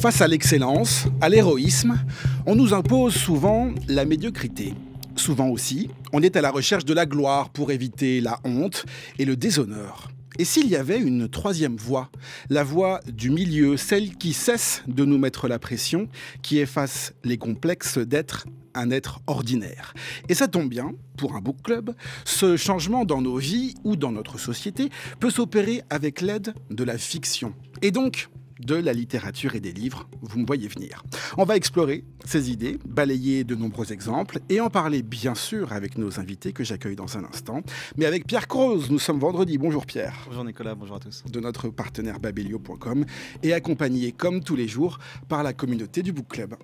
Face à l'excellence, à l'héroïsme, on nous impose souvent la médiocrité. Souvent aussi, on est à la recherche de la gloire pour éviter la honte et le déshonneur. Et s'il y avait une troisième voie, la voie du milieu, celle qui cesse de nous mettre la pression, qui efface les complexes d'être un être ordinaire. Et ça tombe bien, pour un book club, ce changement dans nos vies ou dans notre société peut s'opérer avec l'aide de la fiction. Et donc, de la littérature et des livres, vous me voyez venir. On va explorer ces idées, balayer de nombreux exemples et en parler bien sûr avec nos invités que j'accueille dans un instant, mais avec Pierre Croze, nous sommes vendredi. Bonjour Pierre. Bonjour Nicolas, bonjour à tous. De notre partenaire babelio.com et accompagné comme tous les jours par la communauté du Book Club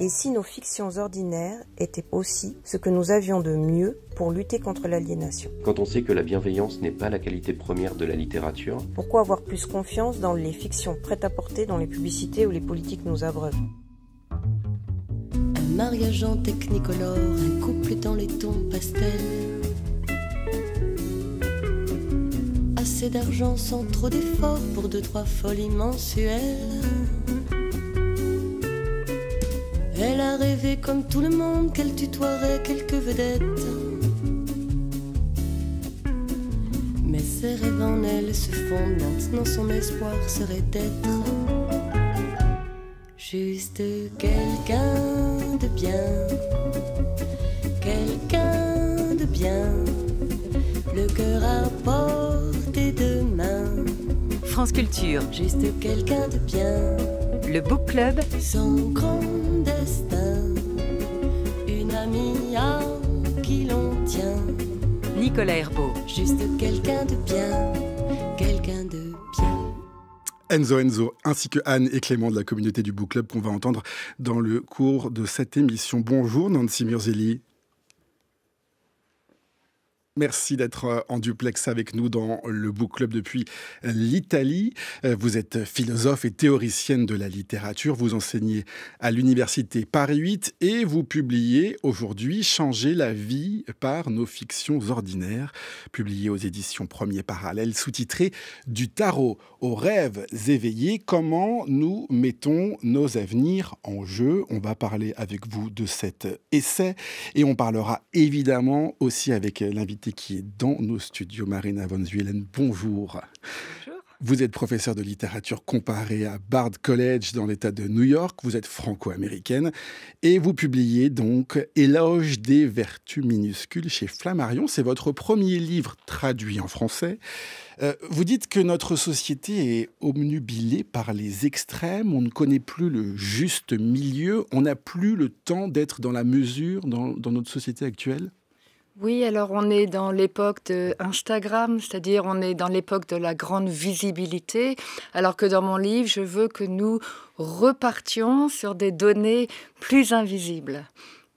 et si nos fictions ordinaires étaient aussi ce que nous avions de mieux pour lutter contre l'aliénation. Quand on sait que la bienveillance n'est pas la qualité première de la littérature, pourquoi avoir plus confiance dans les fictions prêtes à porter dans les publicités où les politiques nous abreuvent Un mariage en technicolore, un couple dans les tons pastels. Assez d'argent sans trop d'efforts pour deux, trois folies mensuelles. Elle a rêvé comme tout le monde qu'elle tutoierait quelques vedettes. Mais ses rêves en elle se fondent, maintenant son espoir serait d'être juste quelqu'un de bien. Quelqu'un de bien, le cœur à portée de main. France Culture, juste quelqu'un de bien. Le Book Club, son grand Nicolas Herbeau. Juste quelqu'un de bien, quelqu'un de bien. Enzo Enzo, ainsi que Anne et Clément de la communauté du Book Club qu'on va entendre dans le cours de cette émission. Bonjour Nancy Mirzeli Merci d'être euh, en duplex avec nous dans le Book Club depuis l'Italie. Euh, vous êtes philosophe et théoricienne de la littérature. Vous enseignez à l'université Paris 8 et vous publiez aujourd'hui Changer la vie par nos fictions ordinaires, publié aux éditions Premier Parallèle, sous-titré Du tarot aux rêves éveillés, comment nous mettons nos avenirs en jeu. On va parler avec vous de cet essai et on parlera évidemment aussi avec l'invité qui est dans nos studios. Marina von Zuelen, bonjour. Bonjour. Vous êtes professeur de littérature comparée à Bard College dans l'État de New York. Vous êtes franco-américaine et vous publiez donc Éloge des vertus minuscules chez Flammarion. C'est votre premier livre traduit en français. Euh, vous dites que notre société est omnubilée par les extrêmes. On ne connaît plus le juste milieu. On n'a plus le temps d'être dans la mesure dans notre société actuelle. Oui, alors on est dans l'époque de Instagram, c'est-à-dire on est dans l'époque de la grande visibilité, alors que dans mon livre, je veux que nous repartions sur des données plus invisibles,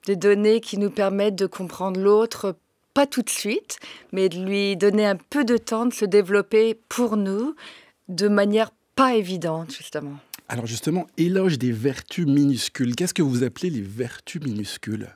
des données qui nous permettent de comprendre l'autre pas tout de suite, mais de lui donner un peu de temps de se développer pour nous de manière pas évidente, justement. Alors justement, éloge des vertus minuscules. Qu'est-ce que vous appelez les vertus minuscules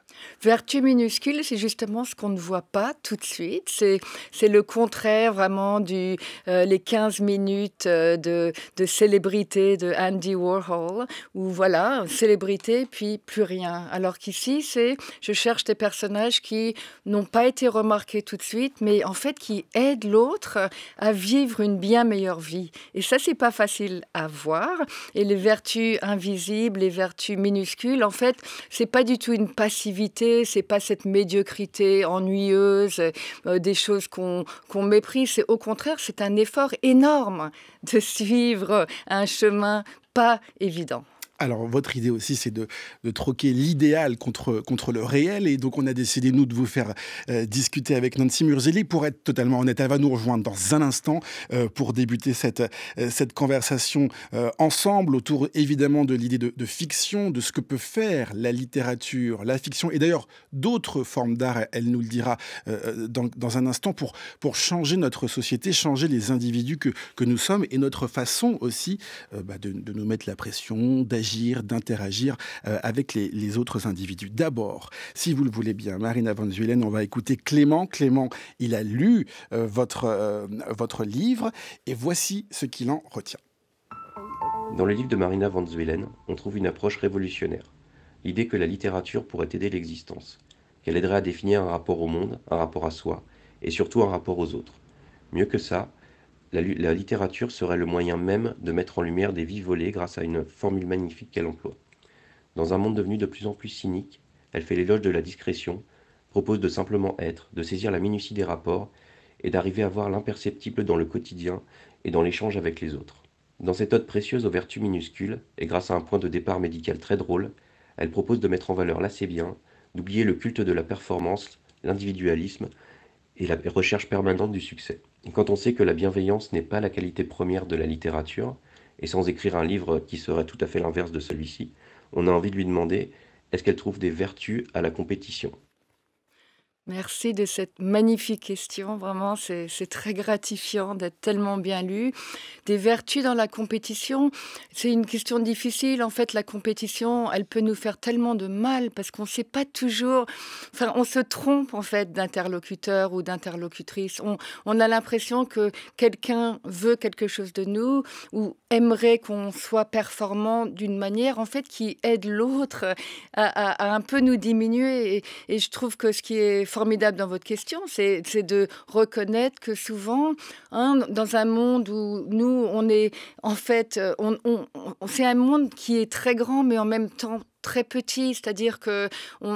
Vertu minuscule, c'est justement ce qu'on ne voit pas tout de suite. C'est le contraire vraiment du euh, les 15 minutes euh, de, de, célébrité de Andy Warhol, où voilà, célébrité, puis plus rien. Alors qu'ici, c'est je cherche des personnages qui n'ont pas été remarqués tout de suite, mais en fait qui aident l'autre à vivre une bien meilleure vie. Et ça, c'est pas facile à voir. Et les vertus invisibles, les vertus minuscules, en fait, c'est pas du tout une passivité ce c'est pas cette médiocrité ennuyeuse, euh, des choses qu'on méprise. C'est au contraire, c'est un effort énorme de suivre un chemin pas évident. Alors, votre idée aussi, c'est de, troquer l'idéal contre, contre le réel. Et donc, on a décidé, nous, de vous faire euh, discuter avec Nancy Murzelli Pour être totalement honnête, elle va nous rejoindre dans un instant euh, pour débuter cette, euh, cette conversation ensemble autour, évidemment, de l'idée de, fiction, de ce que peut faire la littérature, la fiction et d'ailleurs d'autres formes d'art. Elle nous le dira dans, dans, un instant pour, pour changer notre société, changer les individus que, que nous sommes et notre façon aussi bah, de, de, nous mettre la pression, d'agir d'interagir euh, avec les, autres individus. D'abord, si vous le voulez bien, Marina Van Zuylen, on va écouter Clément. Clément, il a lu euh, votre, euh, votre livre et voici ce qu'il en retient. Dans le livre de Marina Van Zuylen, on trouve une approche révolutionnaire. L'idée que la littérature pourrait aider l'existence, qu'elle aiderait à définir un rapport au monde, un rapport à soi, et surtout un rapport aux autres. Mieux que ça, la, littérature serait le moyen même de mettre en lumière des vies volées grâce à une formule magnifique qu'elle emploie. Dans un monde devenu de plus en plus cynique, elle fait l'éloge de la discrétion, propose de simplement être, de saisir la minutie des rapports et d'arriver à voir l'imperceptible dans le quotidien et dans l'échange avec les autres. Dans cette ode précieuse aux vertus minuscules, et grâce à un point de départ médical très drôle, elle propose de mettre en valeur l'assez bien, d'oublier le culte de la performance, l'individualisme, et la recherche permanente du succès. Et quand on sait que la bienveillance n'est pas la qualité première de la littérature, et sans écrire un livre qui serait tout à fait l'inverse de celui-ci, on a envie de lui demander est-ce qu'elle trouve des vertus à la compétition Merci de cette magnifique question. Vraiment, c'est très gratifiant d'être tellement bien lu. Des vertus dans la compétition, c'est une question difficile. En fait, la compétition, elle peut nous faire tellement de mal parce qu'on ne sait pas toujours. Enfin, on se trompe en fait d'interlocuteur ou d'interlocutrice. On, a l'impression que quelqu'un veut quelque chose de nous ou aimerait qu'on soit performant d'une manière en fait qui aide l'autre à, un peu nous diminuer. Et, et je trouve que ce qui est formidable dans votre question, c'est de reconnaître que souvent, hein, dans un monde où nous, on est en fait, euh, c'est un monde qui est très grand, mais en même temps très petit, c'est-à-dire qu'il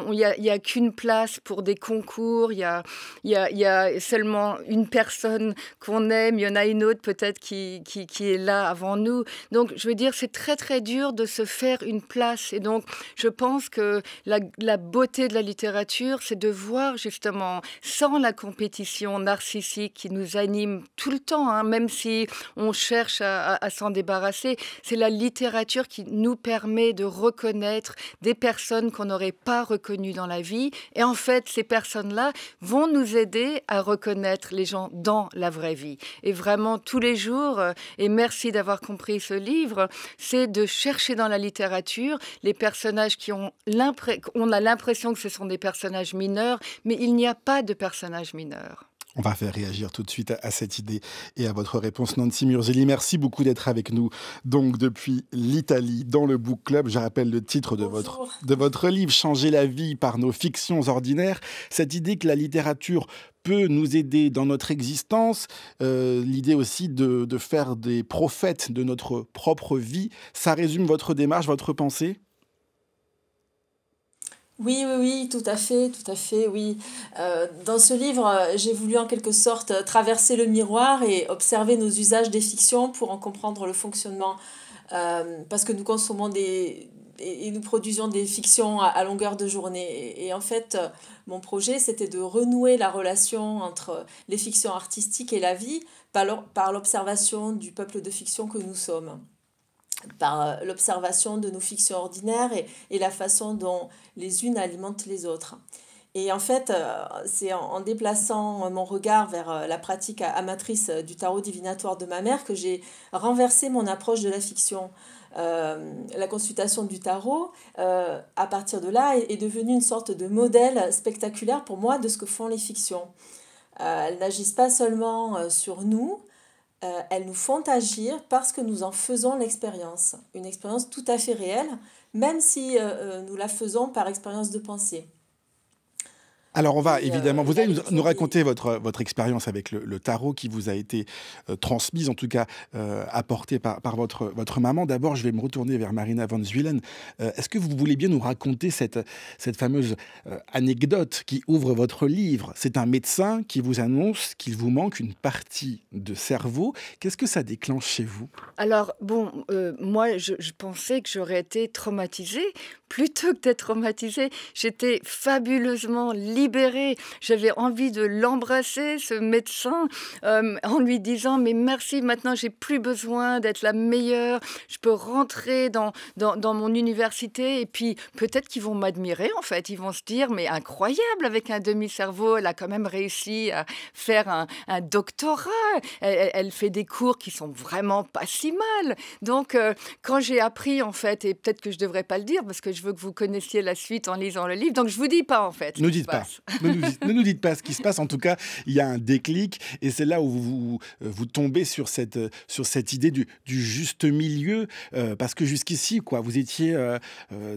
n'y a, a qu'une place pour des concours, il y a, seulement une personne qu'on aime, il y en a une autre peut-être qui, qui, est là avant nous. Donc je veux dire, c'est très très dur de se faire une place. Et donc je pense que la, beauté de la littérature, c'est de voir justement, sans la compétition narcissique qui nous anime tout le temps, hein, même si on cherche à s'en débarrasser, c'est la littérature qui nous permet de reconnaître des personnes qu'on n'aurait pas reconnues dans la vie. Et en fait, ces personnes-là vont nous aider à reconnaître les gens dans la vraie vie. Et vraiment, tous les jours, euh, et merci d'avoir compris ce livre, c'est de chercher dans la littérature les personnages qui ont l'impression, on a l'impression que ce sont des personnages mineurs, mais il n'y a pas de personnages mineurs. On va faire réagir tout de suite à cette idée et à votre réponse, Nancy Murzilli. Merci beaucoup d'être avec nous. Donc, depuis l'Italie, dans le Book Club, je rappelle le titre de votre, de votre livre, Changer la vie par nos fictions ordinaires. Cette idée que la littérature peut nous aider dans notre existence, euh, l'idée aussi de faire des prophètes de notre propre vie, ça résume votre démarche, votre pensée oui, oui, oui, tout à fait, tout à fait, oui. Euh, dans ce livre, euh, j'ai voulu en quelque sorte euh, traverser le miroir et observer nos usages des fictions pour en comprendre le fonctionnement. parce que nous consommons des, et, nous produisons des fictions à, longueur de journée. Et, en fait, mon projet, c'était de renouer la relation entre les fictions artistiques et la vie par l'observation du peuple de fiction que nous sommes par euh, l'observation de nos fictions ordinaires et, la façon dont les unes alimentent les autres. Et en fait, euh, c'est en déplaçant mon regard vers euh, la pratique amatrice du tarot divinatoire de ma mère que j'ai renversé mon approche de la fiction. la consultation du tarot, à partir de là, est, devenue une sorte de modèle spectaculaire pour moi de ce que font les fictions. elles n'agissent pas seulement sur nous, euh, elles nous font agir parce que nous en faisons l'expérience, une expérience tout à fait réelle, même si euh, euh, nous la faisons par expérience de pensée. Alors on va euh, évidemment, vous allez nous, raconter votre, votre expérience avec le, tarot qui vous a été euh, transmise, en tout cas euh, apportée par, par votre, votre maman. D'abord, je vais me retourner vers Marina Van Zwillen. Euh, est-ce que vous voulez bien nous raconter cette, cette fameuse anecdote qui ouvre votre livre C'est un médecin qui vous annonce qu'il vous manque une partie de cerveau. Qu'est-ce que ça déclenche chez vous Alors bon, moi je, pensais que j'aurais été traumatisée plutôt que d'être traumatisée, j'étais fabuleusement libérée. J'avais envie de l'embrasser, ce médecin, euh, en lui disant mais merci, maintenant j'ai plus besoin d'être la meilleure, je peux rentrer dans, dans, mon université et puis peut-être qu'ils vont m'admirer en fait, ils vont se dire mais incroyable avec un demi-cerveau, elle a quand même réussi à faire un, doctorat, elle, fait des cours qui sont vraiment pas si mal. Donc euh, quand j'ai appris en fait, et peut-être que je devrais pas le dire parce que je je veux que vous connaissiez la suite en lisant le livre. Donc je vous dis pas en fait. Ne nous dites pas. ne, nous, dites pas ce qui se passe. En tout cas, il y a un déclic et c'est là où vous, vous euh, tombez sur cette, euh, sur cette idée du, du juste milieu. Euh, parce que jusqu'ici, quoi, vous étiez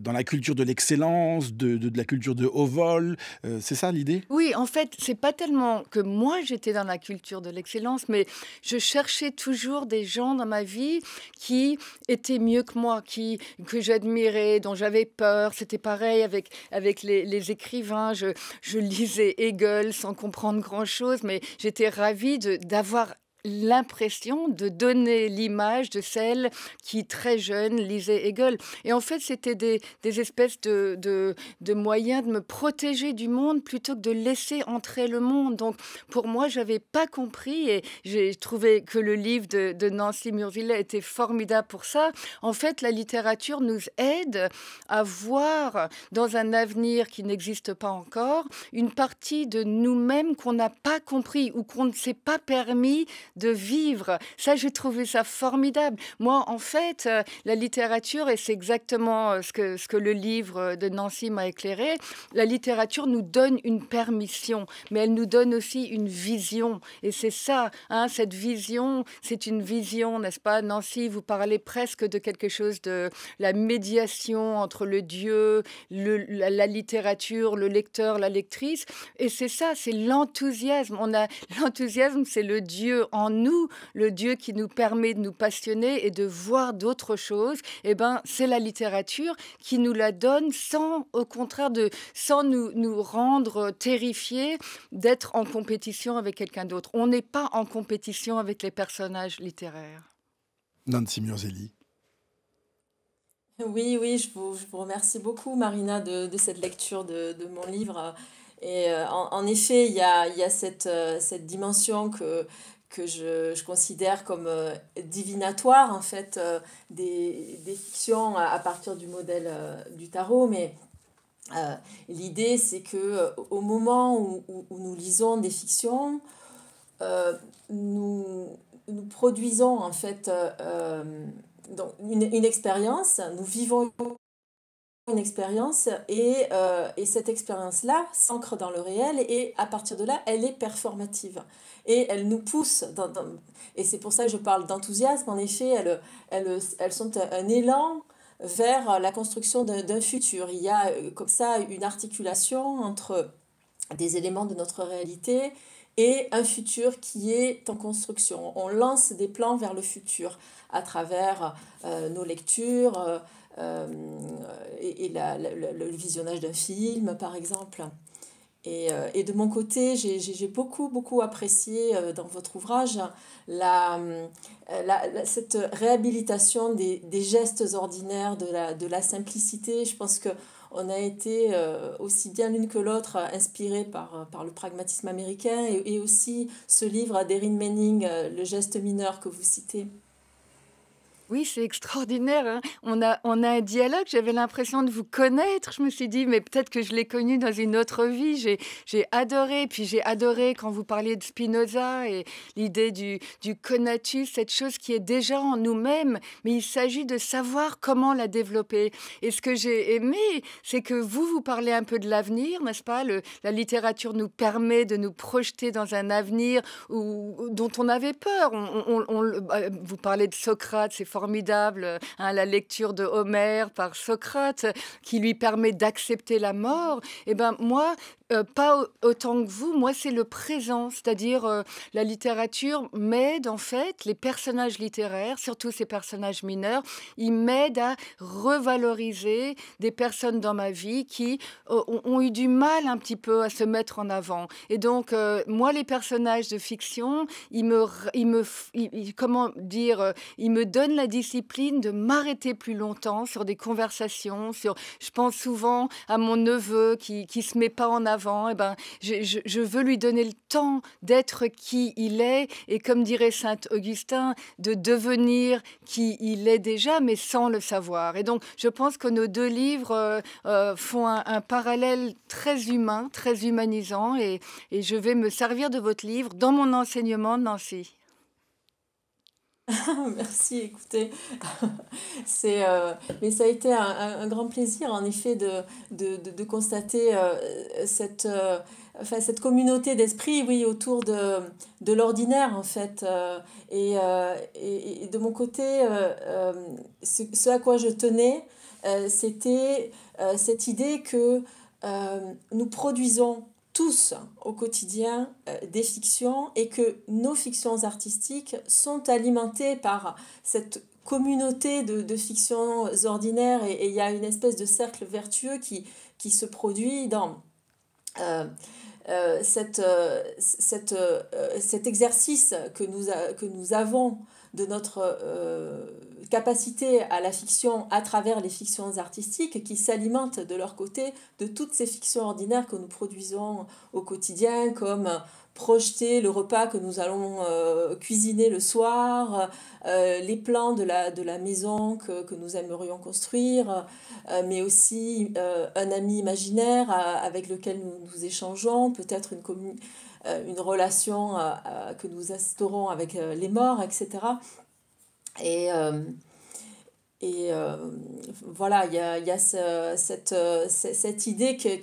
dans la culture de l'excellence, de, de, la culture de haut vol. c'est ça l'idée Oui, en fait, c'est pas tellement que moi j'étais dans la culture de l'excellence, mais je cherchais toujours des gens dans ma vie qui étaient mieux que moi, qui, que j'admirais, dont j'avais peur. C'était pareil avec, avec les, écrivains. Je, je lisais Hegel sans comprendre grand-chose, mais j'étais ravie d'avoir l'impression de donner l'image de celle qui, très jeune, lisait Hegel. Et en fait, c'était des, espèces de, de, moyens de me protéger du monde plutôt que de laisser entrer le monde. Donc, pour moi, je n'avais pas compris et j'ai trouvé que le livre de, de Nancy Murville était formidable pour ça. En fait, la littérature nous aide à voir dans un avenir qui n'existe pas encore une partie de nous-mêmes qu'on n'a pas compris ou qu'on ne s'est pas permis de vivre. Ça, j'ai trouvé ça formidable. Moi, en fait, euh, la littérature, et c'est exactement euh, ce que, ce que le livre euh, de Nancy m'a éclairé, la littérature nous donne une permission, mais elle nous donne aussi une vision. Et c'est ça, hein, cette vision, c'est une vision, n'est-ce pas Nancy, vous parlez presque de quelque chose de la médiation entre le Dieu, la, la littérature, le lecteur, la lectrice. Et c'est ça, c'est l'enthousiasme. On a l'enthousiasme, c'est le Dieu en en nous le Dieu qui nous permet de nous passionner et de voir d'autres choses, eh ben, c'est la littérature qui nous la donne sans, au contraire, de, sans nous, nous rendre terrifiés d'être en compétition avec quelqu'un d'autre. On n'est pas en compétition avec les personnages littéraires. Nancy Murzelli. Oui, oui, je vous, je vous, remercie beaucoup, Marina, de, de cette lecture de, de, mon livre. Et euh, en, en effet, il y a, il y a cette, euh, cette dimension que, que je, je, considère comme euh, divinatoire, en fait, euh, des, des, fictions à, partir du modèle euh, du tarot. Mais l'idée, c'est que au moment où, où, nous lisons des fictions, nous, nous, produisons, en fait, donc une, une expérience, nous vivons une expérience et, euh, et cette expérience-là s'ancre dans le réel et à partir de là, elle est performative et elle nous pousse. Dans, et c'est pour ça que je parle d'enthousiasme. En effet, elles, sont un élan vers la construction d'un futur. Il y a euh, comme ça une articulation entre des éléments de notre réalité et un futur qui est en construction. On lance des plans vers le futur à travers euh, nos lectures, euh, et, et la, le visionnage d'un film, par exemple. Et, euh, et, de mon côté, j'ai beaucoup, beaucoup apprécié euh, dans votre ouvrage la, la cette réhabilitation des, des, gestes ordinaires, de la, de la simplicité. Je pense que on a été aussi bien l'une que l'autre inspiré par, par le pragmatisme américain et, et aussi ce livre d'Erin Manning, Le geste mineur que vous citez. Oui, c'est extraordinaire. Hein. On, a, on a un dialogue. J'avais l'impression de vous connaître. Je me suis dit, mais peut-être que je l'ai connu dans une autre vie. J'ai adoré. Puis j'ai adoré quand vous parliez de Spinoza et l'idée du, du conatus, cette chose qui est déjà en nous-mêmes. Mais il s'agit de savoir comment la développer. Et ce que j'ai aimé, c'est que vous, vous parlez un peu de l'avenir, n'est-ce pas La littérature nous permet de nous projeter dans un avenir dont on avait peur. Euh, vous parlez de Socrate, c'est fort formidable, hein, la lecture de Homère par Socrate, qui lui permet d'accepter la mort, eh ben moi, euh, pas autant que vous. Moi, c'est le présent, c'est-à-dire euh, la littérature m'aide en fait, les personnages littéraires, surtout ces personnages mineurs, ils m'aident à revaloriser des personnes dans ma vie qui euh, ont, eu du mal un petit peu à se mettre en avant. Et donc, moi, les personnages de fiction, ils me, ils me comment dire, ils me donnent la discipline de m'arrêter plus longtemps sur des conversations, sur. Je pense souvent à mon neveu qui ne se met pas en avant avant, eh ben, je, veux lui donner le temps d'être qui il est et comme dirait saint Augustin, de devenir qui il est déjà, mais sans le savoir. Et donc, je pense que nos deux livres euh, euh, font un, parallèle très humain, très humanisant, et, et je vais me servir de votre livre dans mon enseignement de Nancy. Merci, écoutez, euh, mais ça a été un, grand plaisir en effet de, de, constater euh, cette, euh, cette communauté d'esprit oui, autour de, l'ordinaire en fait. Et, de mon côté, ce, à quoi je tenais, c'était cette idée que nous produisons tous au quotidien euh, des fictions et que nos fictions artistiques sont alimentées par cette communauté de, fictions ordinaires et il y a une espèce de cercle vertueux qui, se produit dans euh, euh, cet exercice que nous, que nous avons de notre euh, capacité à la fiction à travers les fictions artistiques qui s'alimentent de leur côté de toutes ces fictions ordinaires que nous produisons au quotidien comme projeter le repas que nous allons euh, cuisiner le soir, euh, les plans de la, de la maison que, nous aimerions construire, mais aussi un ami imaginaire avec lequel nous, nous échangeons, peut-être une, euh, une relation euh, euh, que nous instaurons avec les morts, etc. Et, et voilà, il y a, y a cette, cette idée que,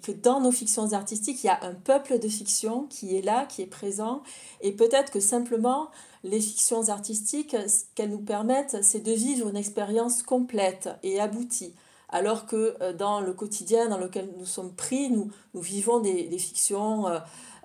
que dans nos fictions artistiques, il y a un peuple de fiction qui est là, qui est présent, et peut-être que simplement les fictions artistiques, ce qu'elles nous permettent, c'est de vivre une expérience complète et aboutie. Alors que dans le quotidien dans lequel nous sommes pris, nous, nous vivons des, des fictions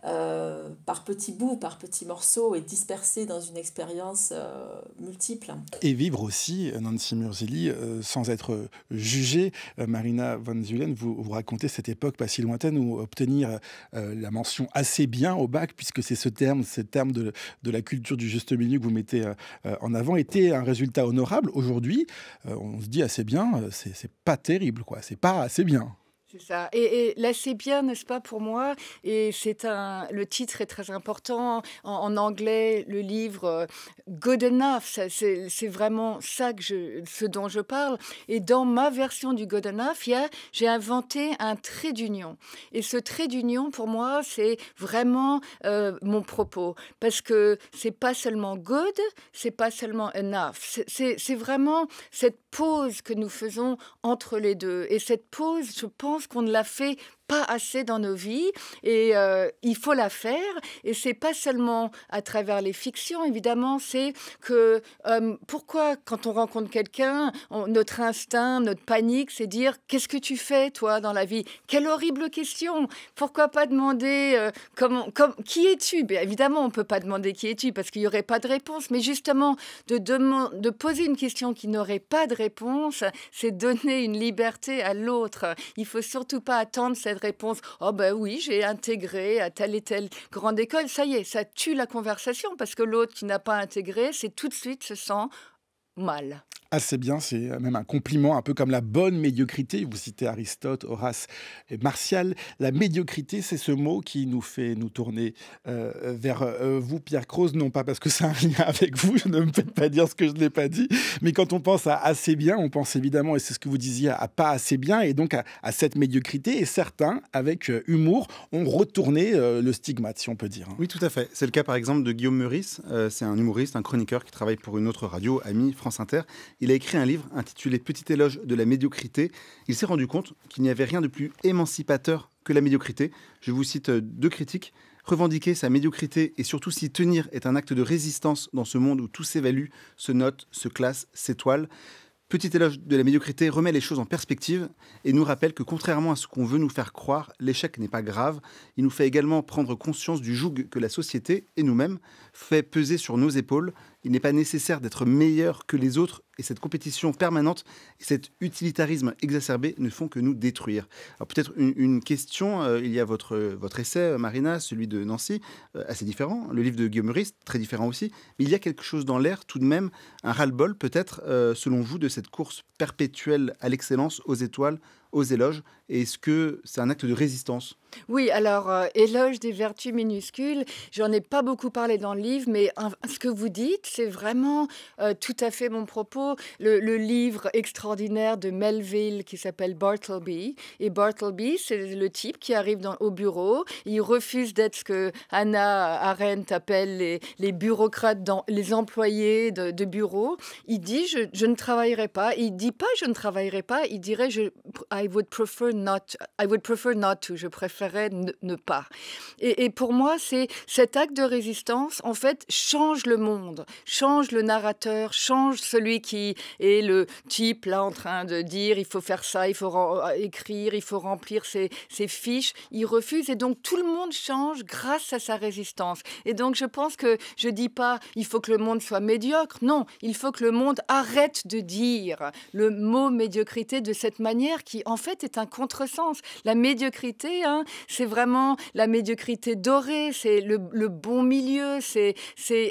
euh, par petits bouts, par petits morceaux et dispersés dans une expérience euh, multiple. Et vivre aussi, euh, Nancy Murzilli, sans être jugée. Marina Van Zulen, vous, vous racontez cette époque pas si lointaine où obtenir la mention assez bien au bac, puisque c'est ce terme, ce terme de, la culture du juste milieu que vous mettez en avant, était un résultat honorable. Aujourd'hui, on se dit assez bien, c'est pas terrible, quoi. C'est pas assez bien. C'est ça. Et, là, c'est bien, n'est-ce pas, pour moi Et c'est un. Le titre est très important. En, anglais, le livre euh, Good Enough, c'est vraiment ça que je, ce dont je parle. Et dans ma version du Good Enough, j'ai inventé un trait d'union. Et ce trait d'union, pour moi, c'est vraiment euh, mon propos, parce que c'est pas seulement good, c'est pas seulement enough. C'est vraiment cette pause que nous faisons entre les deux. Et cette pause, je pense qu'on ne l'a fait pas assez dans nos vies et euh, il faut la faire. Et c'est pas seulement à travers les fictions, évidemment, c'est que euh, pourquoi quand on rencontre quelqu'un, notre instinct, notre panique, c'est dire qu'est-ce que tu fais toi dans la vie Quelle horrible question Pourquoi pas demander euh, comment, comme, qui es-tu bien Évidemment, on peut pas demander qui es-tu parce qu'il n'y aurait pas de réponse. Mais justement, de, de poser une question qui n'aurait pas de réponse, c'est donner une liberté à l'autre. Il faut surtout pas attendre cette réponse Oh, ben oui, j'ai intégré à telle et telle grande école. Ça y est, ça tue la conversation parce que l'autre qui n'a pas intégré, c'est tout de suite se sent mal assez bien, c'est même un compliment, un peu comme la bonne médiocrité. Vous citez Aristote, Horace et Martial. La médiocrité, c'est ce mot qui nous fait nous tourner euh, euh, vers euh, vous, Pierre Croze, non pas parce que c'est un lien avec vous, je ne me fais pas dire ce que je n'ai pas dit, mais quand on pense à assez bien, on pense évidemment, et c'est ce que vous disiez, à pas assez bien, et donc à, cette médiocrité, et certains, avec humour, ont retourné le stigmate, si on peut dire. Hein. Oui, tout à fait. C'est le cas par exemple de Guillaume Meurice, c'est un humoriste, un chroniqueur qui travaille pour une autre radio, Ami France Inter, il a écrit un livre intitulé Petit éloge de la médiocrité. Il s'est rendu compte qu'il n'y avait rien de plus émancipateur que la médiocrité. Je vous cite euh, deux critiques. Revendiquer sa médiocrité et surtout s'y tenir est un acte de résistance dans ce monde où tout s'évalue, se note, se classe, s'étoile. Petit éloge de la médiocrité remet les choses en perspective et nous rappelle que contrairement à ce qu'on veut nous faire croire, l'échec n'est pas grave. Il nous fait également prendre conscience du joug que la société et nous-mêmes fait peser sur nos épaules. Il n'est pas nécessaire d'être meilleur que les autres et cette compétition permanente cet utilitarisme exacerbé ne font que nous détruire. Alors peut-être une, question, euh, il y a votre, votre essai, euh, Marina, celui de Nancy, euh, assez différent, le livre de Guillaume Rist, très différent aussi, mais il y a quelque chose dans l'air tout de même, un ras-le-bol peut-être, selon vous, de cette course perpétuelle à l'excellence, aux étoiles, aux éloges Est-ce que c'est un acte de résistance Oui, alors euh, éloge des vertus minuscules, j'en ai pas beaucoup parlé dans le livre, mais ce que vous dites, c'est vraiment euh, tout à fait mon propos. Le, livre extraordinaire de Melville qui s'appelle Bartleby, et Bartleby, c'est le type qui arrive dans, au bureau, il refuse d'être ce que Anna Arendt appelle les, bureaucrates, dans, les employés de, de bureau. Il dit je, je, ne travaillerai pas, il dit pas je ne travaillerai pas, il dirait je... I would prefer not, I would prefer not to, je préférais ne, pas. Et, pour moi, c'est cet acte de résistance, en fait, change le monde, change le narrateur, change celui qui est le type là en train de dire il faut faire ça, il faut écrire, il faut remplir ses, fiches. Il refuse et donc tout le monde change grâce à sa résistance. Et donc je pense que je dis pas il faut que le monde soit médiocre. Non, il faut que le monde arrête de dire le mot médiocrité de cette manière qui en fait est un contresens. La médiocrité, hein, c'est vraiment la médiocrité dorée, c'est le, bon milieu, c'est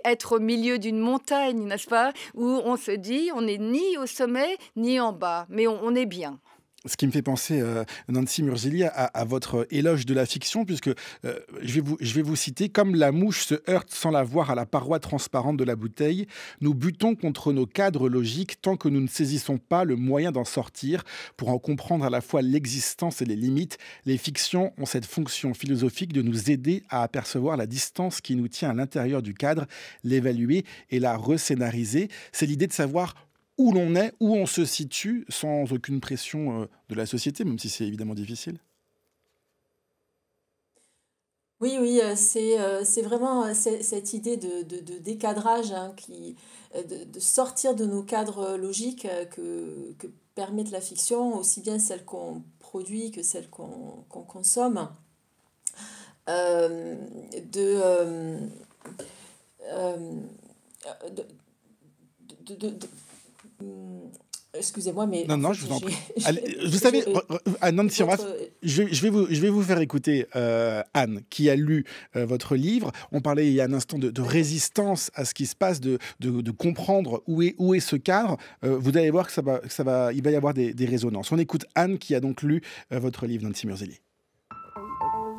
être au milieu d'une montagne, n'est-ce pas Où on se dit, on n'est ni au sommet, ni en bas, mais on est bien ce qui me fait penser, euh, Nancy Murzilli, à, votre éloge de la fiction, puisque euh, je, vais vous, je vais vous citer Comme la mouche se heurte sans la voir à la paroi transparente de la bouteille, nous butons contre nos cadres logiques tant que nous ne saisissons pas le moyen d'en sortir pour en comprendre à la fois l'existence et les limites. Les fictions ont cette fonction philosophique de nous aider à apercevoir la distance qui nous tient à l'intérieur du cadre, l'évaluer et la rescénariser. C'est l'idée de savoir où l'on est, où on se situe, sans aucune pression euh, de la société, même si c'est évidemment difficile oui, oui, euh, euh, c'est vraiment cette idée de, de, décadrage, hein, qui, de, sortir de nos cadres logiques que, que permettent la fiction, aussi bien celle qu'on produit que celle qu'on consomme. de, de, euh, excusez-moi, mais. Non, non, je vous en prie. vous savez, je, vais vous, faire écouter euh, Anne, qui a lu euh, votre livre. On parlait il y a un instant de, résistance à ce qui se passe, de, comprendre où est, où est ce cadre. vous allez voir que ça va, ça va, il va y avoir des, résonances. On écoute Anne, qui a donc lu votre livre, Nancy Simurzeli.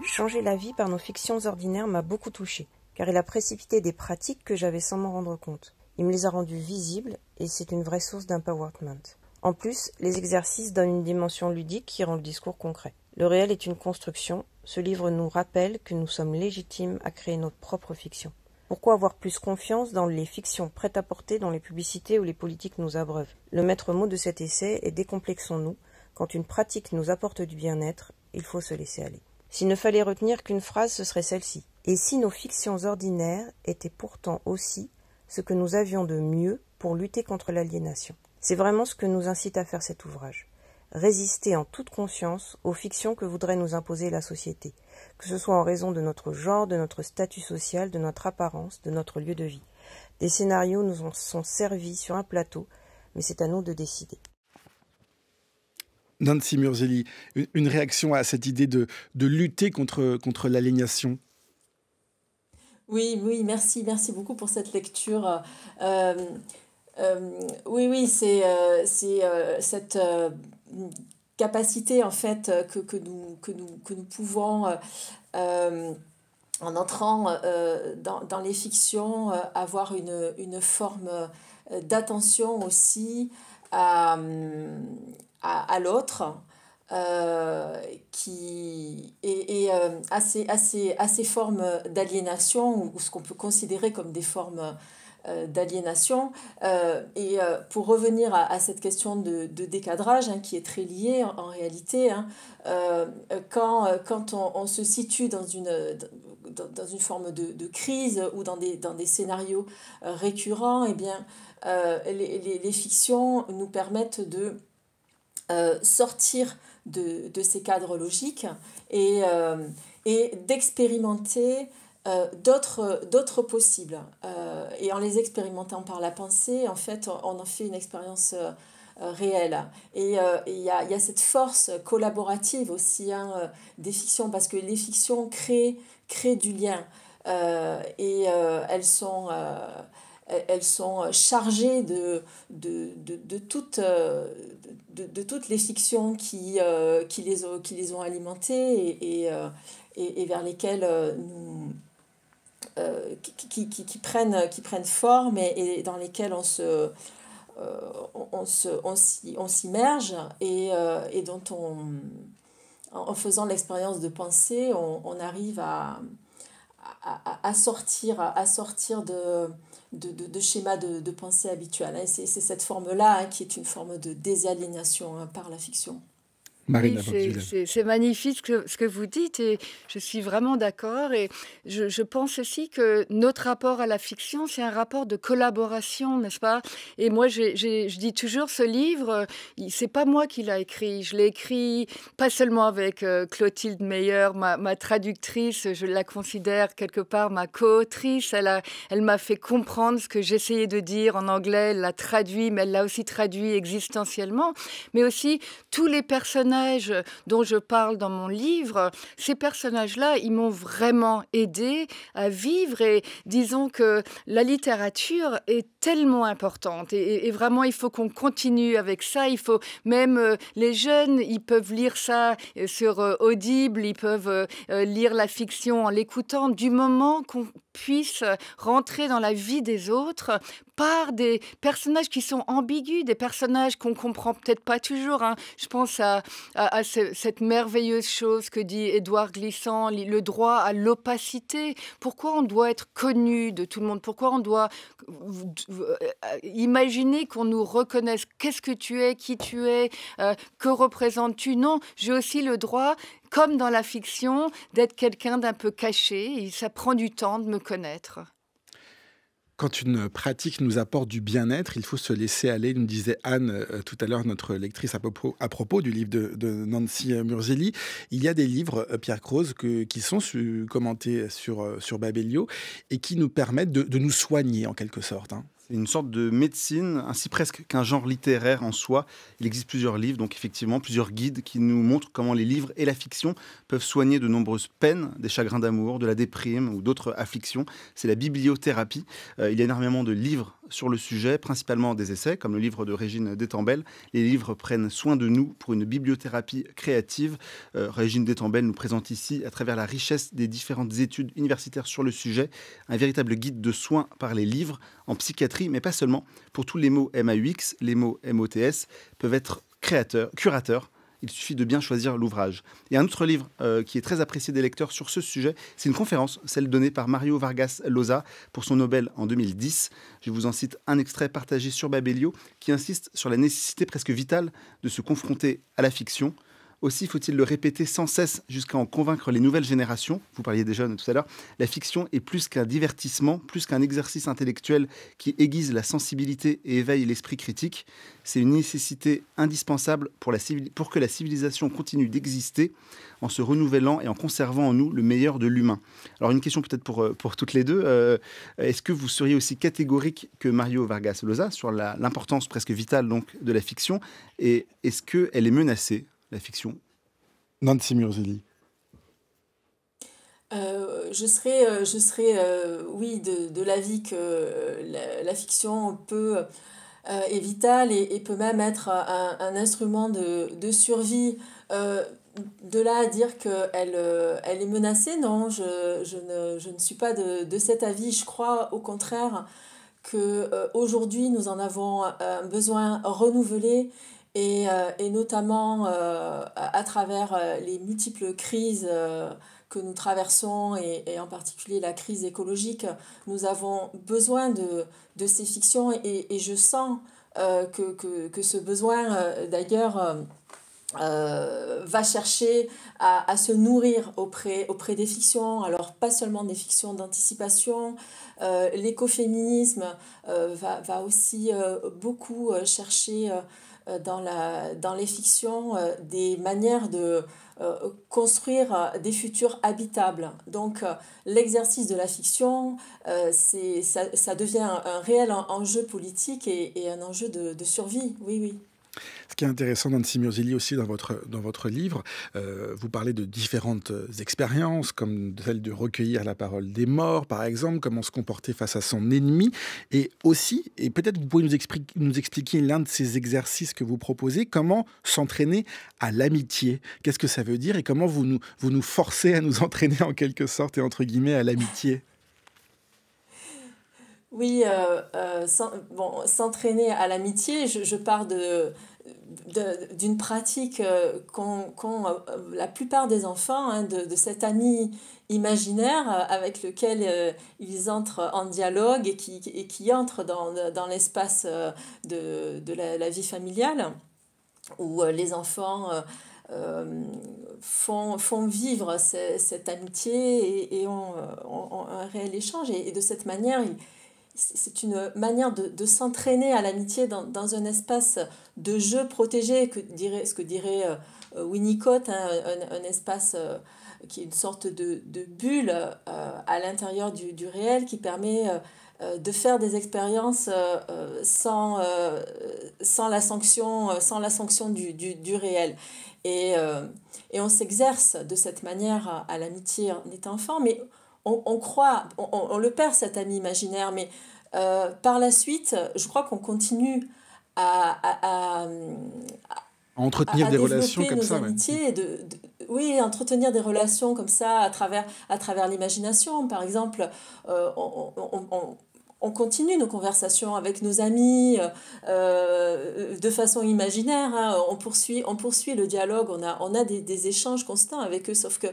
Changer la vie par nos fictions ordinaires m'a beaucoup touchée, car il a précipité des pratiques que j'avais sans m'en rendre compte. Il me les a rendus visibles et c'est une vraie source d'empowerment. En plus, les exercices donnent une dimension ludique qui rend le discours concret. Le réel est une construction, ce livre nous rappelle que nous sommes légitimes à créer notre propre fiction. Pourquoi avoir plus confiance dans les fictions prêtes à porter dans les publicités où les politiques nous abreuvent Le maître mot de cet essai est décomplexons-nous. Quand une pratique nous apporte du bien-être, il faut se laisser aller. S'il ne fallait retenir qu'une phrase, ce serait celle-ci. Et si nos fictions ordinaires étaient pourtant aussi ce que nous avions de mieux pour lutter contre l'aliénation. C'est vraiment ce que nous incite à faire cet ouvrage. Résister en toute conscience aux fictions que voudrait nous imposer la société, que ce soit en raison de notre genre, de notre statut social, de notre apparence, de notre lieu de vie. Des scénarios nous en sont servis sur un plateau, mais c'est à nous de décider. Nancy Murzeli, une réaction à cette idée de, lutter contre, contre l'aliénation oui, oui, merci, merci beaucoup pour cette lecture. Euh, euh, oui, oui, c'est euh, cette capacité en fait que, nous, pouvons en entrant dans, les fictions, avoir une, forme d'attention aussi à l'autre, euh, qui, et, euh, assez à, ces, formes d'aliénation, ou, ce qu'on peut considérer comme des formes euh, d'aliénation. et pour revenir à, cette question de, de décadrage, hein, qui est très liée en, réalité, hein, quand, quand on, se situe dans une, dans, une forme de, de, crise ou dans des, dans des scénarios récurrents, et eh bien, les, les, les, fictions nous permettent de sortir de, de ces cadres logiques et, euh, et d'expérimenter euh, d'autres d'autres possibles euh, et en les expérimentant par la pensée en fait on en fait une expérience réelle et il y, a, y a cette force collaborative aussi hein, des fictions parce que les fictions créent créent du lien et elles sont elles sont euh, chargées de, de, de, de, toutes, euh, de, de toutes les fictions qui, euh, qui, les, ont, qui les ont alimentées et, et, et, vers lesquelles nous, qui, qui, qui, prennent, qui prennent forme et, dans lesquelles on se... on, se, on s'immerge et, et dont on, en, faisant l'expérience de penser, on, on arrive à, à, à, sortir, à sortir de, de, de, de schéma de, pensée habituelle C'est cette forme-là hein, qui est une forme de désalignation hein, par la fiction. C'est magnifique ce que, vous dites et je suis vraiment d'accord. Et je, pense aussi que notre rapport à la fiction, c'est un rapport de collaboration, n'est-ce pas Et moi, je dis toujours, ce livre, euh, c'est pas moi qui l'a écrit. Je l'ai écrit pas seulement avec euh, Clotilde Meyer, ma, traductrice, je la considère quelque part ma co-autrice. Elle m'a fait comprendre ce que j'essayais de dire en anglais, elle l'a traduit, mais elle l'a aussi traduit existentiellement. Mais aussi tous les personnages euh, dont je parle dans mon livre, ces personnages-là, ils m'ont vraiment aidé à vivre et disons que la littérature est tellement importante et, vraiment il faut qu'on continue avec ça. Il faut même euh, les jeunes, ils peuvent lire ça euh, sur euh, Audible, ils peuvent lire la fiction en l'écoutant. Du moment qu'on puisse rentrer dans la vie des autres par des personnages qui sont ambigus, des personnages qu'on comprend peut-être pas toujours. Hein. Je pense à, cette merveilleuse chose que dit Édouard Glissant, le droit à l'opacité. Pourquoi on doit être connu de tout le monde Pourquoi on doit euh, euh, imaginer qu'on nous reconnaisse qu'est-ce que tu es, qui tu es, euh, que représentes-tu. Non, j'ai aussi le droit, comme dans la fiction, d'être quelqu'un d'un peu caché. Et ça prend du temps de me connaître. Quand une pratique nous apporte du bien-être, il faut se laisser aller, nous disait Anne tout à l'heure, notre lectrice à propos, du livre de, Nancy Murzelli. Il y a des livres, Pierre Croze, qui sont commentés sur, sur Babelio et qui nous permettent de, nous soigner en quelque sorte. Hein une sorte de médecine, ainsi presque qu'un genre littéraire en soi. Il existe plusieurs livres, donc effectivement plusieurs guides qui nous montrent comment les livres et la fiction peuvent soigner de nombreuses peines, des chagrins d'amour, de la déprime ou d'autres afflictions. C'est la bibliothérapie. Euh, il y a énormément de livres sur le sujet, principalement des essais, comme le livre de Régine Détambel. Les livres prennent soin de nous pour une bibliothérapie créative. Euh, Régine Détambel nous présente ici, à travers la richesse des différentes études universitaires sur le sujet, un véritable guide de soins par les livres en psychiatrie, mais pas seulement. Pour tous les mots MAUX, les mots MOTS peuvent être créateurs, curateurs il suffit de bien choisir l'ouvrage. Et un autre livre euh, qui est très apprécié des lecteurs sur ce sujet, c'est une conférence, celle donnée par Mario Vargas Llosa pour son Nobel en 2010. Je vous en cite un extrait partagé sur Babelio qui insiste sur la nécessité presque vitale de se confronter à la fiction aussi faut-il le répéter sans cesse jusqu'à en convaincre les nouvelles générations. Vous parliez des jeunes tout à l'heure. La fiction est plus qu'un divertissement, plus qu'un exercice intellectuel qui aiguise la sensibilité et éveille l'esprit critique. C'est une nécessité indispensable pour, la pour que la civilisation continue d'exister en se renouvelant et en conservant en nous le meilleur de l'humain. Alors une question peut-être pour, euh, pour toutes les deux. Euh, est-ce que vous seriez aussi catégorique que Mario Vargas Llosa sur l'importance presque vitale donc de la fiction et est-ce qu'elle est menacée la fiction Nancy Murzelli. Euh, je serais, euh, je serais euh, oui, de, l'avis que la, fiction peut, être est vitale et, peut même être un, instrument de, survie. de là à dire qu'elle elle est menacée, non, je, ne, suis pas de, cet avis. Je crois au contraire que aujourd'hui nous en avons un besoin renouvelé euh, et, notamment euh, à, travers euh, les multiples crises que nous traversons et, en particulier la crise écologique, nous avons besoin de, ces fictions et, je sens que, ce besoin d'ailleurs va chercher à, se nourrir auprès, auprès des fictions, alors pas seulement des fictions d'anticipation, l'écoféminisme va, va, aussi beaucoup chercher euh, dans, la, dans les fictions euh, des manières de euh, construire des futurs habitables. Donc l'exercice de la fiction, ça, ça, devient un réel enjeu politique et, et un enjeu de, de survie, oui, oui. Ce qui est intéressant, Nancy Miosili, aussi dans votre, dans votre livre, euh, vous parlez de différentes expériences, comme celle de recueillir la parole des morts, par exemple, comment se comporter face à son ennemi, et aussi, et peut-être vous pouvez nous expliquer, l'un de ces exercices que vous proposez, comment s'entraîner à l'amitié. Qu'est-ce que ça veut dire et comment vous nous, vous nous forcez à nous entraîner en quelque sorte et entre guillemets à l'amitié oui, euh, euh, s'entraîner à l'amitié, je, je, pars de d'une pratique euh, qu'ont la plupart des enfants, hein, de, de, cet ami imaginaire avec lequel ils entrent en dialogue et qui, et qui entre dans, dans l'espace de, de la, vie familiale, où les enfants... font, font vivre cette amitié et, et ont, un réel échange. Et, et de cette manière, ils, c'est une manière de, s'entraîner à l'amitié dans, un espace de jeu protégé, que dirait, ce que dirait euh, Winnicott, hein, un, espace euh, qui est une sorte de, bulle euh, à l'intérieur du, réel qui permet de faire des expériences sans, sans la sanction, sans la sanction du, réel. Et, on s'exerce de cette manière à, à l'amitié en étant enfant, mais on, croit, on, le perd cet ami imaginaire, mais euh, par la suite, je crois qu'on continue à, à, entretenir des relations comme ça. oui, entretenir des relations comme ça à travers, à travers l'imagination. Par exemple, euh, on, continue nos conversations avec nos amis euh, de façon imaginaire. Hein. On, poursuit, on poursuit le dialogue, on a, on a des, des, échanges constants avec eux, sauf que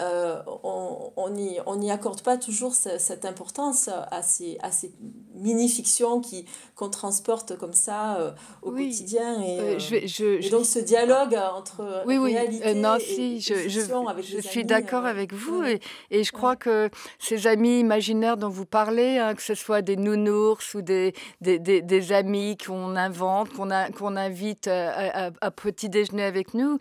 euh, on n'y accorde pas toujours cette importance à ces, mini-fictions qui, qu'on transporte comme ça euh, au quotidien. Euh, et, je, donc ce dialogue entre oui, oui. réalité je, je, suis d'accord avec vous et, je crois que ces amis imaginaires dont vous parlez, hein, que ce soit des nounours ou des, des, amis qu'on invente, qu'on, invite à, petit déjeuner avec nous,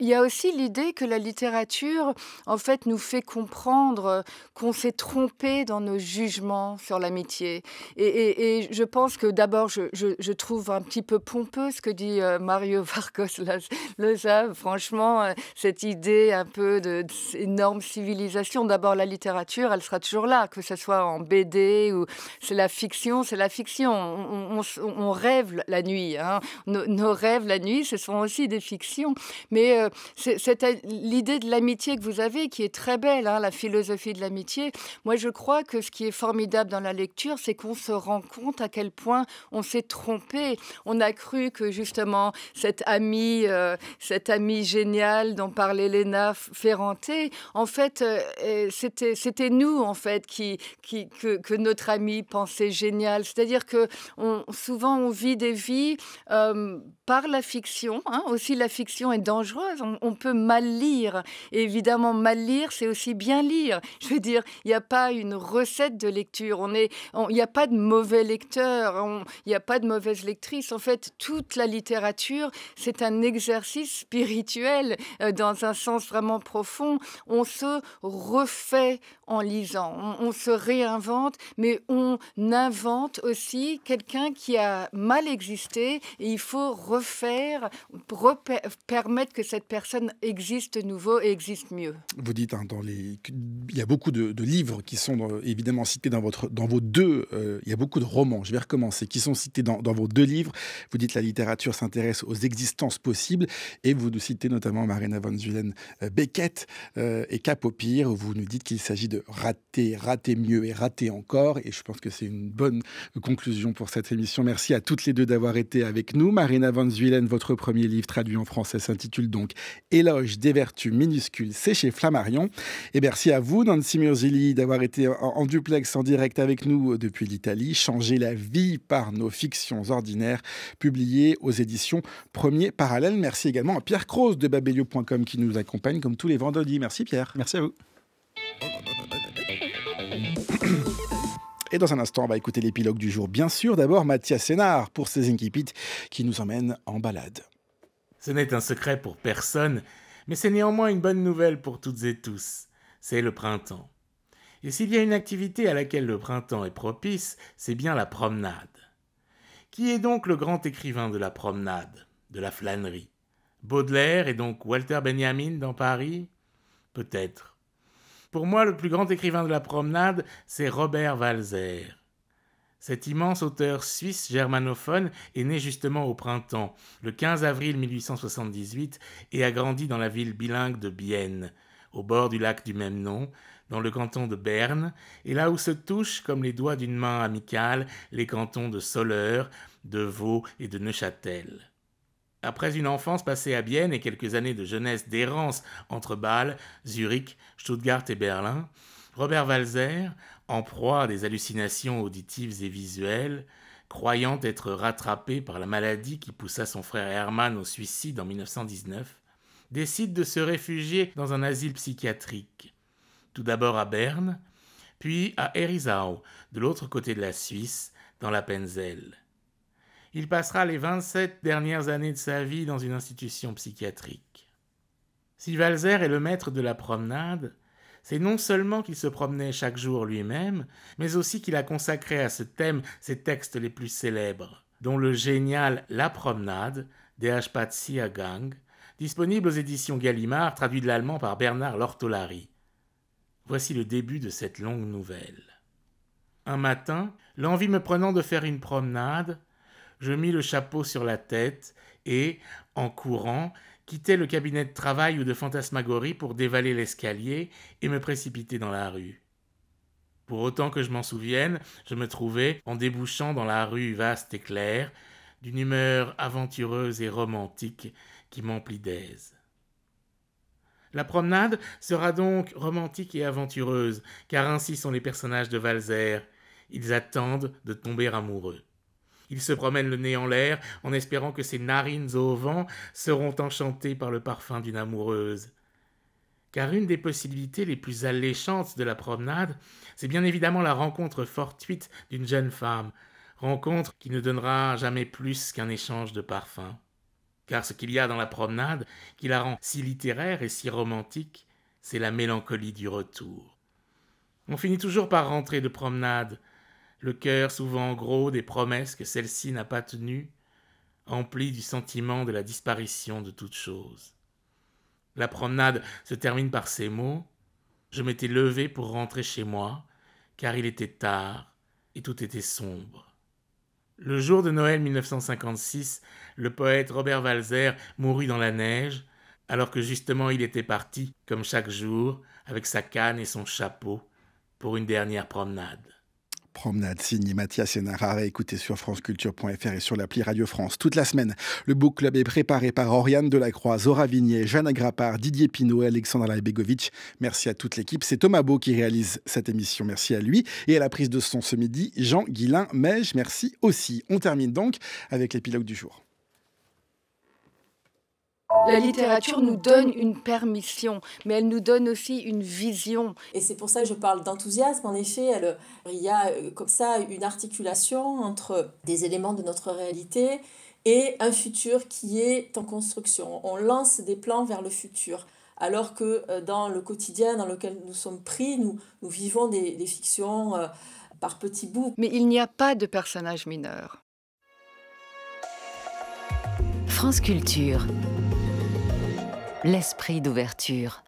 il y a aussi l'idée que la littérature en fait, nous fait comprendre euh, qu'on s'est trompé dans nos jugements sur l'amitié. Et, je pense que d'abord, je, trouve un petit peu pompeux ce que dit euh, Mario Vargas Llosa. Franchement, euh, cette idée un peu d'énorme civilisation. D'abord, la littérature, elle sera toujours là, que ce soit en BD ou c'est la fiction, c'est la fiction. On, rêve la nuit. Hein. Nos, rêves la nuit, ce sont aussi des fictions. Mais c'est l'idée de l'amitié que vous vous avez, qui est très belle, hein, la philosophie de l'amitié. Moi, je crois que ce qui est formidable dans la lecture, c'est qu'on se rend compte à quel point on s'est trompé. On a cru que justement cette amie, euh, cette amie géniale dont parlait Léna Ferranté, en fait, euh, euh, c'était c'était nous en fait qui, qui que, notre amie pensait génial. C'est-à-dire que on, souvent on vit des vies euh, par la fiction. Hein. Aussi, la fiction est dangereuse. On, peut mal lire. évidemment mal lire, c'est aussi bien lire. Je veux dire, il n'y a pas une recette de lecture. On est, il n'y a pas de mauvais lecteur, il n'y a pas de mauvaise lectrice. En fait, toute la littérature, c'est un exercice spirituel euh, dans un sens vraiment profond. On se refait, en lisant. On, se réinvente, mais on invente aussi quelqu'un qui a mal existé et il faut refaire, permettre que cette personne existe nouveau et existe mieux. Vous dites, hein, dans les... il y a beaucoup de, livres qui sont euh, évidemment cités dans, votre, dans vos deux, euh, il y a beaucoup de romans, je vais recommencer, qui sont cités dans, vos deux livres. Vous dites la littérature s'intéresse aux existences possibles et vous nous citez notamment Marina von Zulen euh, Beckett et Cap au pire, vous nous dites qu'il s'agit de rater, rater mieux et rater encore. Et je pense que c'est une bonne conclusion pour cette émission. Merci à toutes les deux d'avoir été avec nous. Marina Van Zuilen, votre premier livre traduit en français s'intitule donc Éloge des vertus minuscules, c'est chez Flammarion. Et merci à vous, Nancy Murzilli, d'avoir été en, duplex, en direct avec nous depuis l'Italie. Changer la vie par nos fictions ordinaires, publié aux éditions Premier Parallèle. Merci également à Pierre Croze de babelio.com qui nous accompagne comme tous les vendredis. Merci Pierre. Merci à vous. Et dans un instant, on va écouter l'épilogue du jour. Bien sûr, d'abord Mathias Sénard pour ses Inkipit qui nous emmène en balade. Ce n'est un secret pour personne, mais c'est néanmoins une bonne nouvelle pour toutes et tous. C'est le printemps. Et s'il y a une activité à laquelle le printemps est propice, c'est bien la promenade. Qui est donc le grand écrivain de la promenade, de la flânerie Baudelaire et donc Walter Benjamin dans Paris Peut-être. Pour moi, le plus grand écrivain de la promenade, c'est Robert Walzer. Cet immense auteur suisse germanophone est né justement au printemps, le 15 avril 1878, et a grandi dans la ville bilingue de Bienne, au bord du lac du même nom, dans le canton de Berne, et là où se touchent, comme les doigts d'une main amicale, les cantons de Soleure, de Vaud et de Neuchâtel. Après une enfance passée à Bienne et quelques années de jeunesse d'errance entre Bâle, Zurich, Stuttgart et Berlin, Robert Walzer, en proie à des hallucinations auditives et visuelles, croyant être rattrapé par la maladie qui poussa son frère Hermann au suicide en 1919, décide de se réfugier dans un asile psychiatrique. Tout d'abord à Berne, puis à Erisau, de l'autre côté de la Suisse, dans la Penzelle il passera les 27 dernières années de sa vie dans une institution psychiatrique. Si Valzer est le maître de la promenade, c'est non seulement qu'il se promenait chaque jour lui-même, mais aussi qu'il a consacré à ce thème ses textes les plus célèbres, dont le génial La promenade d'H. Patsy Gang, disponible aux éditions Gallimard, traduit de l'allemand par Bernard Lortolari. Voici le début de cette longue nouvelle. Un matin, l'envie me prenant de faire une promenade, je mis le chapeau sur la tête et, en courant, quittai le cabinet de travail ou de fantasmagorie pour dévaler l'escalier et me précipiter dans la rue. Pour autant que je m'en souvienne, je me trouvais, en débouchant dans la rue vaste et claire, d'une humeur aventureuse et romantique qui m'emplit d'aise. La promenade sera donc romantique et aventureuse, car ainsi sont les personnages de Valzer. Ils attendent de tomber amoureux. Il se promène le nez en l'air, en espérant que ses narines au vent seront enchantées par le parfum d'une amoureuse. Car une des possibilités les plus alléchantes de la promenade, c'est bien évidemment la rencontre fortuite d'une jeune femme, rencontre qui ne donnera jamais plus qu'un échange de parfums. Car ce qu'il y a dans la promenade qui la rend si littéraire et si romantique, c'est la mélancolie du retour. On finit toujours par rentrer de promenade, le cœur souvent gros des promesses que celle-ci n'a pas tenues, empli du sentiment de la disparition de toute chose. La promenade se termine par ces mots. Je m'étais levé pour rentrer chez moi, car il était tard et tout était sombre. Le jour de Noël 1956, le poète Robert Walzer mourut dans la neige, alors que justement il était parti, comme chaque jour, avec sa canne et son chapeau, pour une dernière promenade. Promenade signée Mathias Sénarare, écoutez sur franceculture.fr et sur l'appli Radio France. Toute la semaine, le Book Club est préparé par Oriane Delacroix, Zora Vignier, Jeanne Agrapard, Didier Pinot et Alexandre Merci à toute l'équipe. C'est Thomas Beau qui réalise cette émission. Merci à lui. Et à la prise de son ce midi, Jean Guillain Mège. Merci aussi. On termine donc avec l'épilogue du jour. La littérature nous donne une permission, mais elle nous donne aussi une vision. Et c'est pour ça que je parle d'enthousiasme. En effet, il y a euh, comme ça une articulation entre des éléments de notre réalité et un futur qui est en construction. On lance des plans vers le futur. Alors que euh, dans le quotidien dans lequel nous sommes pris, nous, vivons des, fictions euh, par petits bouts. Mais il n'y a pas de personnages mineurs. Transculture, l'esprit d'ouverture.